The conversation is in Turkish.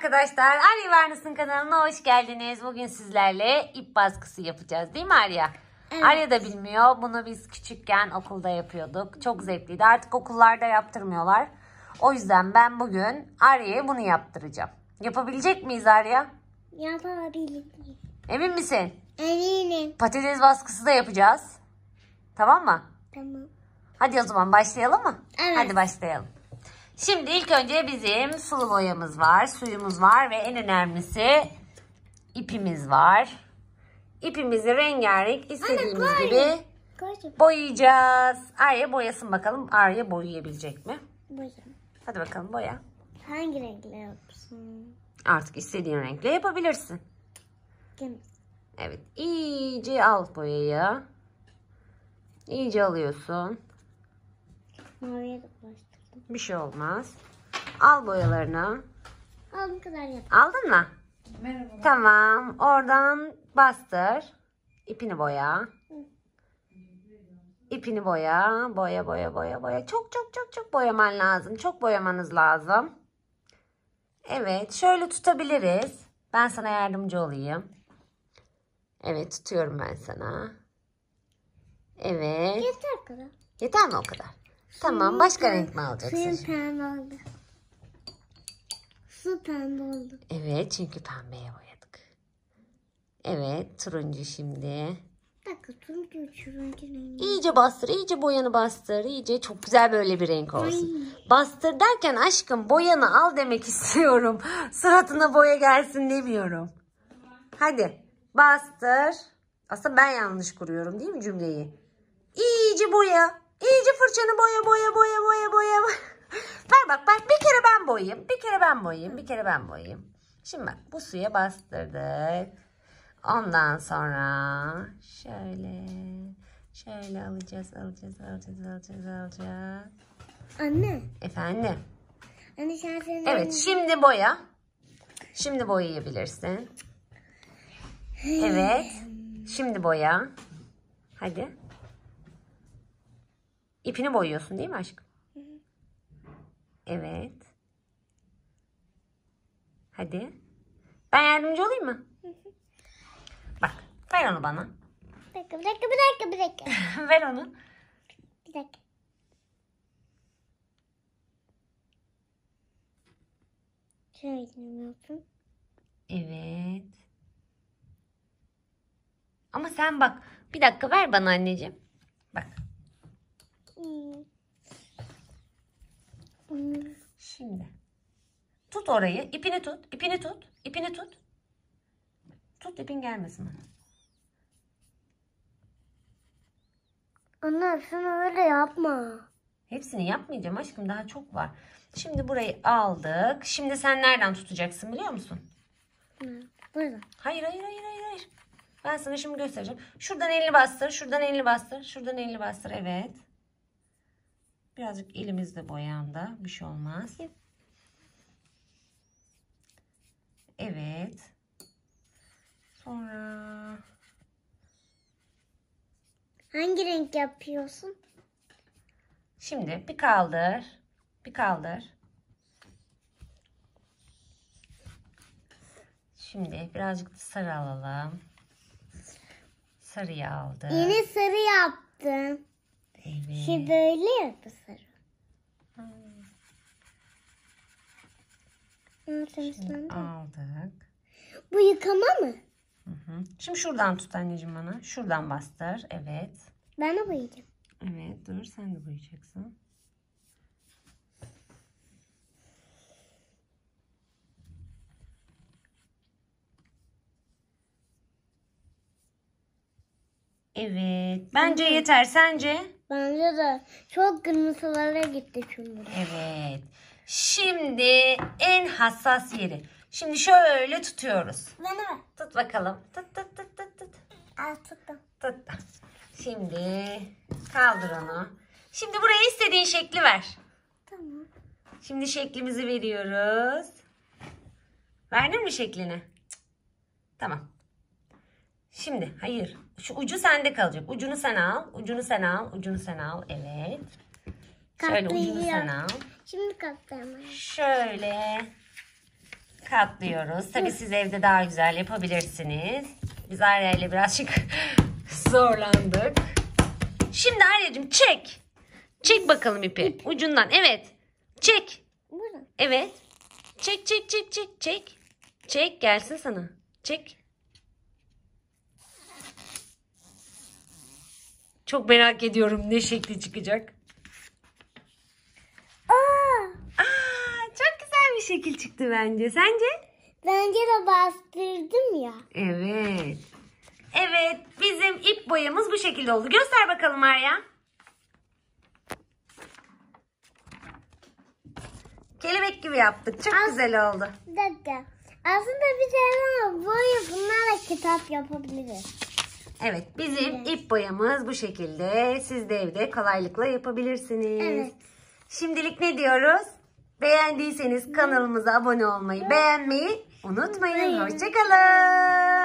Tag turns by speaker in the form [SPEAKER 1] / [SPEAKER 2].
[SPEAKER 1] arkadaşlar. Ali Varnas'ın kanalına hoş geldiniz. Bugün sizlerle ip baskısı yapacağız değil mi Arya? Evet. Arya da bilmiyor. Bunu biz küçükken okulda yapıyorduk. Çok zevkliydi. Artık okullarda yaptırmıyorlar. O yüzden ben bugün Arya'ya bunu yaptıracağım. Yapabilecek miyiz Arya? Yapabilirim. Emin misin? Eminim. Patates baskısı da yapacağız. Tamam mı? Tamam. Hadi o zaman başlayalım mı? Evet. Hadi başlayalım. Şimdi ilk önce bizim sulu boyamız var, suyumuz var ve en önemlisi ipimiz var. İpimizi rengarenk istediğimiz Anne, gibi boyayacağız. Arya boyasın bakalım. Arya boyayabilecek mi? Boyayım. Hadi bakalım boya. Hangi renkle yapsın? Artık istediğin renkle yapabilirsin. Kim? Evet. İyice al boyayı. İyice alıyorsun. Maviye dolaştık. Bir şey olmaz. Al boyalarını. aldım kadar yaptım Aldın mı? Merhaba. Tamam. Oradan bastır. İpini boya. İpini boya. Boya boya boya boya. Çok çok çok çok boyaman lazım. Çok boyamanız lazım. Evet. Şöyle tutabiliriz. Ben sana yardımcı olayım. Evet tutuyorum ben sana. Evet. Yeter kadar. Yeter mi o kadar? Tamam başka renk mi alacaksın? Suyun pembe oldu. Su pembe oldu. Evet çünkü pembeye boyadık. Evet turuncu şimdi. Bakın turuncu turuncu rengi. İyice bastır iyice boyanı bastır. iyice çok güzel böyle bir renk olsun. Ay. Bastır derken aşkım boyanı al demek istiyorum. Suratına boya gelsin demiyorum. Hadi bastır. Aslında ben yanlış kuruyorum değil mi cümleyi? İyice boya. İyice fırçanı boya boya boya boya boya. Ver bak bak bir kere ben boyayayım. Bir kere ben boyayayım. Bir kere ben boyayayım. Şimdi bak bu suya bastırdık. Ondan sonra şöyle şöyle alacağız alacağız alacağız alacağız alacağız. Anne. Efendim. Anne sen sen Evet şimdi boya. Şimdi boyayabilirsin. Evet. Şimdi boya. Hadi. İpini boyuyorsun değil mi aşk? Evet. Hadi. Ben yardımcı olayım mı? Bak ver onu bana. Bir dakika bir dakika bir dakika bir dakika. ver onu. Bir dakika. Şöyle mi Evet. Ama sen bak. Bir dakika ver bana anneciğim. Bak. Şimdi. Tut orayı. ipini tut. ipini tut. ipini tut. Tut ipin gelmesin bana. Anne hepsini öyle yapma. Hepsini yapmayacağım aşkım daha çok var. Şimdi burayı aldık. Şimdi sen nereden tutacaksın biliyor musun? Buyurun. Hayır hayır hayır hayır. hayır. Ben sana şimdi göstereceğim. Şuradan elini bastır. Şuradan elini bastır. Şuradan elini bastır. Evet. Birazcık elimizde boyandı. Bir şey olmaz. Evet. Sonra hangi renk yapıyorsun? Şimdi bir kaldır. Bir kaldır. Şimdi birazcık da sarı alalım. Sarıyı aldım. Yeni sarı yaptım. Evet. Şey böyle yapısarım. Şimdi aldık. Bu yıkama mı? Hı hı. Şimdi şuradan tut anneciğim bana. Şuradan bastır. Evet. Ben de boyayacağım. Evet dur sen de boyayacaksın. Evet. Bence yeter. Sence? Bence de çok kırmızılara gitti çünkü. Evet. Şimdi en hassas yeri. Şimdi şöyle tutuyoruz. Bana bak. Tut bakalım. Tut tut tut tut tut. Al tuttum. Tut. Şimdi kaldır onu. Şimdi buraya istediğin şekli ver. Tamam. Şimdi şeklimizi veriyoruz. Verdin mi şeklini? Tamam. Şimdi hayır. Şu ucu sende kalacak. Ucunu sen al. Ucunu sen al. Ucunu sen al. Evet.
[SPEAKER 2] Şöyle ucunu sen al.
[SPEAKER 1] Şimdi katlayalım. Şöyle katlıyoruz. Tabi siz evde daha güzel yapabilirsiniz. Biz Arya ile birazcık zorlandık. Şimdi Arya'cığım çek. Çek bakalım ipi. Ucundan. Evet. Çek. Evet. Çek çek çek çek çek. Çek gelsin sana. Çek. Çok merak ediyorum ne şekli çıkacak. Aa. Aa, çok güzel bir şekil çıktı bence. Sence? Bence de bastırdım ya. Evet. Evet bizim ip boyamız bu şekilde oldu. Göster bakalım Arya. Kelebek gibi yaptık. Çok As güzel oldu. Bir dakika. Aslında biz tane boyu bunlarla kitap yapabiliriz. Evet bizim evet. ip boyamız bu şekilde. Siz de evde kolaylıkla yapabilirsiniz. Evet. Şimdilik ne diyoruz? Beğendiyseniz kanalımıza abone olmayı, beğenmeyi unutmayın. Hoşçakalın.